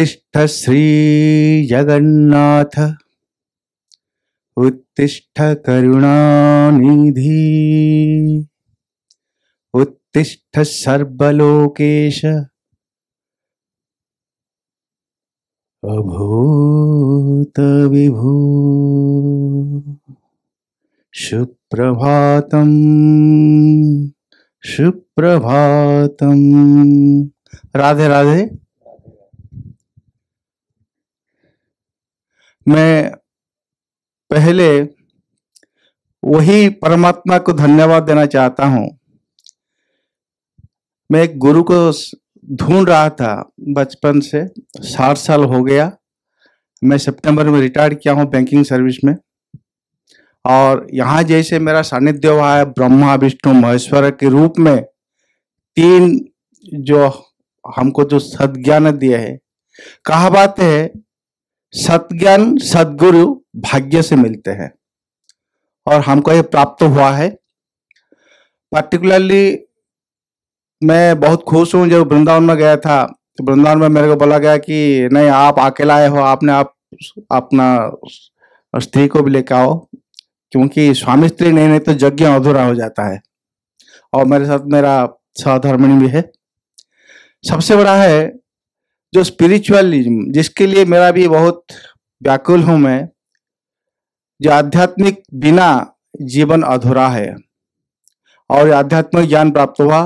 उत्तिष्ठ जगन्नाथ उत्तिष्ठ करुणानिधि उत्तिष्ठ सर्वलोकेश अभूत विभू सुप्रभातम सुप्रभातम राधे राधे मैं पहले वही परमात्मा को धन्यवाद देना चाहता हूं मैं एक गुरु को ढूंढ रहा था बचपन से साठ साल हो गया मैं सितंबर में रिटायर किया हूं बैंकिंग सर्विस में और यहाँ जैसे मेरा सानिध्य हुआ है ब्रह्मा विष्णु महेश्वर के रूप में तीन जो हमको जो सद ज्ञान दिए है कहा बात है सतज्ञान सदगुरु भाग्य से मिलते हैं और हमको ये प्राप्त हुआ है पर्टिकुलरली मैं बहुत खुश हूँ जब वृंदावन में गया था तो वृंदावन में मेरे को बोला गया कि नहीं आप अकेला आए हो आपने आप अपना स्त्री को भी लेकर आओ क्योंकि स्वामी स्त्री नहीं नहीं तो यज्ञ अधूरा हो जाता है और मेरे साथ मेरा सहधर्मिणी भी है सबसे बड़ा है जो स्पिरिचुअलिज्म जिसके लिए मेरा भी बहुत व्याकुल हूं मैं जो आध्यात्मिक बिना जीवन अधूरा है और आध्यात्मिक ज्ञान प्राप्त हुआ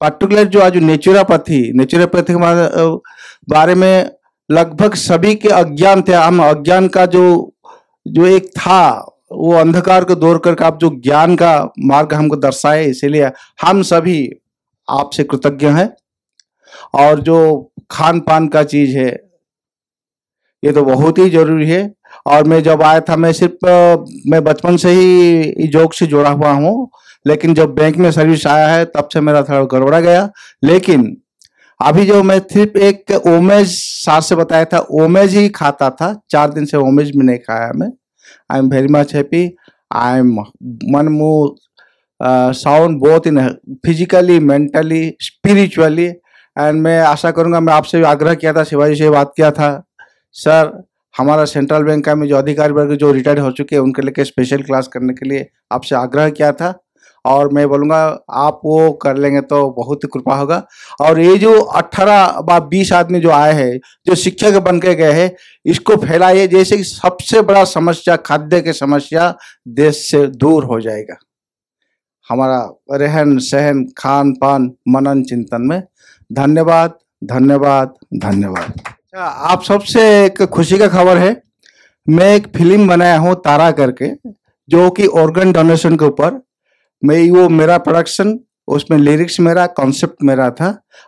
पर्टिकुलर जो आज नेचुरापैथी नेचुरापैथी के बारे में लगभग सभी के अज्ञान थे हम अज्ञान का जो जो एक था वो अंधकार को दूर करके आप जो ज्ञान का मार्ग हमको दर्शाए इसीलिए हम सभी आपसे कृतज्ञ हैं और जो खान पान का चीज है ये तो बहुत ही जरूरी है और मैं जब आया था मैं सिर्फ मैं बचपन से ही योग से जुड़ा हुआ हूँ लेकिन जब बैंक में सर्विस आया है तब से मेरा थोड़ा गड़बड़ा गया लेकिन अभी जो मैं सिर्फ एक ओमेज सार से बताया था ओमेज ही खाता था चार दिन से ओमेज भी नहीं खाया मैं I am very much happy I am मन मुंह साउंड बहुत in physically mentally spiritually and मैं आशा करूंगा मैं आपसे भी आग्रह किया था शिवाजी से बात किया था सर हमारा सेंट्रल बैंक का में जो अधिकारी वर्ग जो रिटायर हो चुके हैं उनके लिए स्पेशल क्लास करने के लिए आपसे आग्रह किया था और मैं बोलूँगा आप वो कर लेंगे तो बहुत ही कृपा होगा और ये जो 18 व 20 आदमी जो आए हैं जो शिक्षक बन के गए हैं इसको फैलाइए जैसे कि सबसे बड़ा समस्या खाद्य की समस्या देश से दूर हो जाएगा हमारा रहन सहन खान पान मनन चिंतन में धन्यवाद धन्यवाद धन्यवाद अच्छा आप सबसे एक खुशी का खबर है मैं एक फिल्म बनाया हूँ तारा करके जो कि ऑर्गन डोनेशन के ऊपर मैं वो मेरा प्रोडक्शन उसमें लिरिक्स मेरा कॉन्सेप्ट मेरा था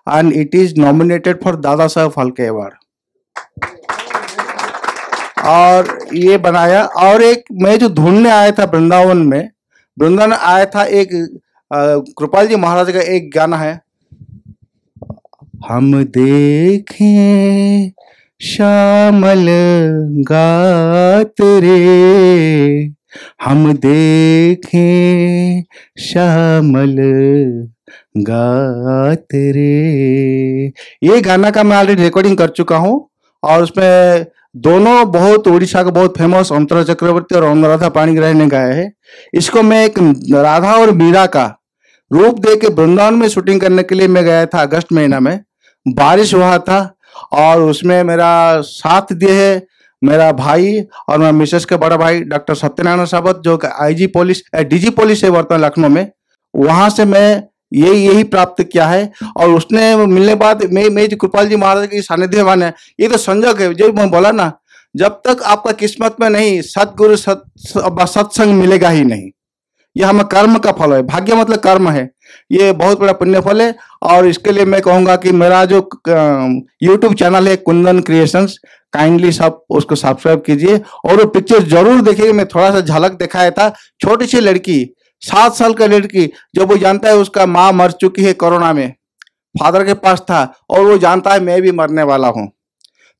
and it is nominated for Dada Saheb Phalke award और ये बनाया और एक मैं जो ढूंढने आया था वृंदावन में वृंदावन आया था एक कृपाल जी महाराज का एक गाना है हम देखें श्यामल गात रे हम देखें श्यामल गात रे ये गाना का मैं ऑलरेडी रिकॉर्डिंग कर चुका हूँ और उसमें दोनों बहुत उड़ीसा का बहुत फेमस अंतर चक्रवर्ती और अनुराधा पाणीग्रह ने गाया है इसको मैं एक राधा और मीरा का रूप दे के वृंदावन में शूटिंग करने के लिए मैं गया था अगस्त महीना में बारिश हुआ था और उसमें मेरा साथ दिए है मेरा भाई और मेरा मिसेस के बड़ा भाई डॉक्टर सत्यनारायण सावत जो आईजी पुलिस डीजी पुलिस है वर्तमान लखनऊ में वहां से मैं यही यही प्राप्त किया है और उसने मिलने बाद मैं मैं कृपाल जी महाराज की सानिध्य मान है ये तो संजोग है जो मैं बोला ना जब तक आपका किस्मत में नहीं सतगुरु सत सत्संग मिलेगा ही नहीं यह हम कर्म का फल है भाग्य मतलब कर्म है ये बहुत बड़ा पुण्य फल है और इसके लिए मैं कहूंगा कि मेरा जो यूट्यूब चैनल है कुंदन क्रिएशंस काइंडली सब उसको सब्सक्राइब कीजिए और वो पिक्चर जरूर देखिए मैं थोड़ा सा झलक दिखाया था छोटी सी लड़की सात साल का लड़की जब वो जानता है उसका माँ मर चुकी है कोरोना में फादर के पास था और वो जानता है मैं भी मरने वाला हूँ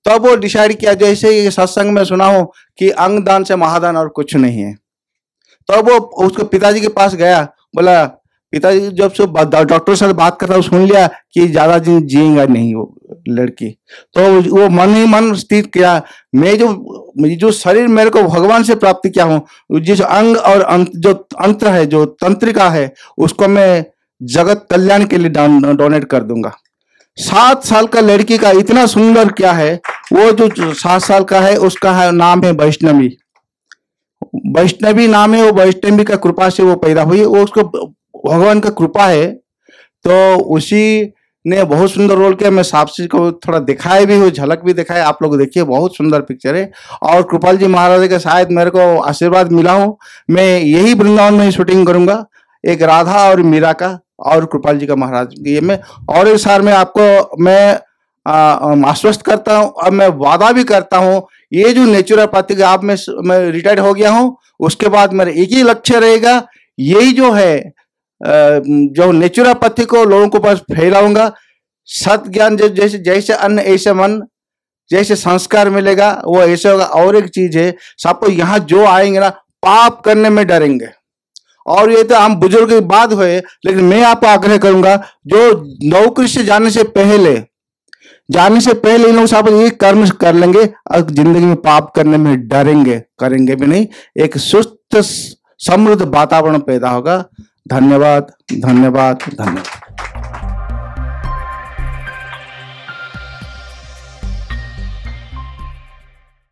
तब तो वो डिसाइड किया जैसे सत्संग में सुना हूं कि अंग दान से महादान और कुछ नहीं है तब तो वो उसके पिताजी के पास गया बोला पिताजी जब से डॉक्टर से बात कर रहा सुन लिया कि ज्यादा दिन जिएगा नहीं वो लड़की तो वो मन ही मन स्थित किया मैं जो जो शरीर मेरे को भगवान से प्राप्त किया हूँ जिस अंग और अंत जो अंतर है जो तंत्रिका है उसको मैं जगत कल्याण के लिए डोनेट कर दूंगा सात साल का लड़की का इतना सुंदर क्या है वो जो सात साल का है उसका है नाम है वैष्णवी वैष्णवी नाम है वो वैष्णवी का कृपा से वो पैदा हुई वो उसको भगवान का कृपा है तो उसी ने बहुत सुंदर रोल किया मैं साक्षी को थोड़ा दिखाए भी हूँ झलक भी दिखाए आप लोग देखिए बहुत सुंदर पिक्चर है और कृपाल जी महाराज का शायद मेरे को आशीर्वाद मिला हो मैं यही वृंदावन में शूटिंग करूंगा एक राधा और मीरा का और कृपाल जी का महाराज ये मैं और इस सार में आपको मैं आश्वस्त करता हूँ और मैं वादा भी करता हूँ ये जो नेचुरोपैथिक आप में मैं रिटायर्ड हो गया हूँ उसके बाद मेरा एक ही लक्ष्य रहेगा यही जो है जो नेचुरोपैथी को लोगों के पास फैलाऊंगा सत ज्ञान जैसे जैसे अन्न ऐसे मन जैसे संस्कार मिलेगा वो ऐसे होगा और एक चीज है सबको यहाँ जो आएंगे ना पाप करने में डरेंगे और ये तो हम बुजुर्ग की बात हुए लेकिन मैं आपको आग्रह करूंगा जो नौकरी से जाने से पहले जाने से पहले इन लोग साहब ये कर्म कर लेंगे और जिंदगी में पाप करने में डरेंगे करेंगे भी नहीं एक सुस्त समृद्ध वातावरण पैदा होगा धन्यवाद धन्यवाद धन्यवाद